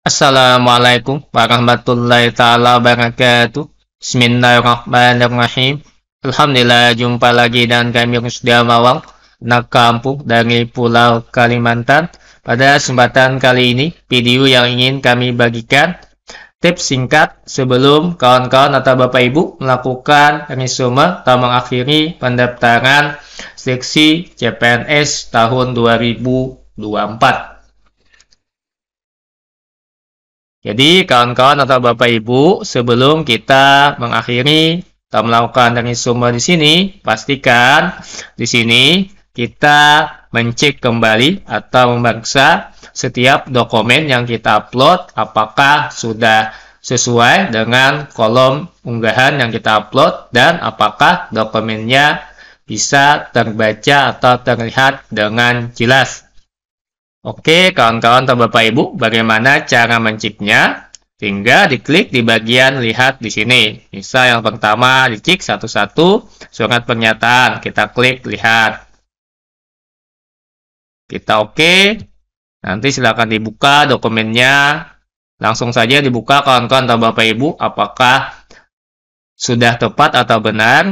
Assalamualaikum warahmatullahi taala wabarakatuh. Bismillahirrahmanirrahim. Alhamdulillah jumpa lagi dan kami sudah Mawang, Nak kampung dari Pulau Kalimantan. Pada kesempatan kali ini, video yang ingin kami bagikan tips singkat sebelum kawan-kawan atau Bapak Ibu melakukan resume atau mengakhiri pendaftaran seleksi CPNS tahun 2024. Jadi kawan-kawan atau Bapak Ibu, sebelum kita mengakhiri atau melakukan sumber di sini, pastikan di sini kita mencek kembali atau memeriksa setiap dokumen yang kita upload apakah sudah sesuai dengan kolom unggahan yang kita upload dan apakah dokumennya bisa terbaca atau terlihat dengan jelas. Oke, kawan-kawan atau Bapak Ibu, bagaimana cara mencipnya? Tinggal diklik di bagian lihat di sini. Misal yang pertama dicik satu-satu surat pernyataan. Kita klik lihat. Kita oke. Nanti silakan dibuka dokumennya. Langsung saja dibuka kawan-kawan atau Bapak Ibu apakah sudah tepat atau benar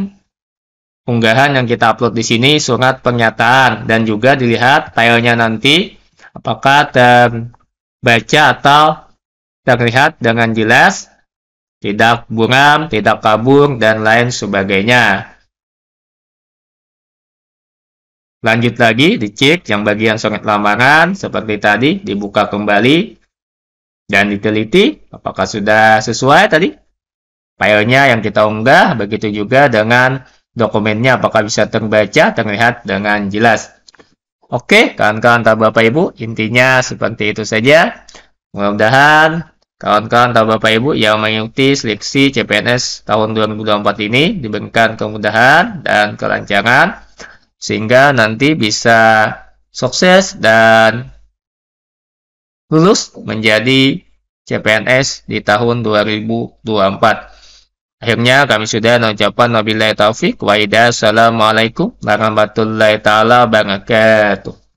unggahan yang kita upload di sini surat pernyataan dan juga dilihat filenya nanti Apakah terbaca atau terlihat dengan jelas? Tidak buram, tidak kabur, dan lain sebagainya. Lanjut lagi, dicek yang bagian songet lamaran seperti tadi, dibuka kembali dan diteliti apakah sudah sesuai tadi. Filenya yang kita unggah, begitu juga dengan dokumennya apakah bisa terbaca, terlihat dengan jelas. Oke, kawan-kawan atau Bapak Ibu, intinya seperti itu saja. Mudah-mudahan kawan-kawan atau Bapak Ibu yang mengikuti seleksi CPNS tahun 2024 ini diberikan kemudahan dan kelancangan, sehingga nanti bisa sukses dan lulus menjadi CPNS di tahun 2024. Akhirnya kami sudah mengucapkan wabillahi taufik wa Assalamualaikum warahmatullahi taala wabarakatuh.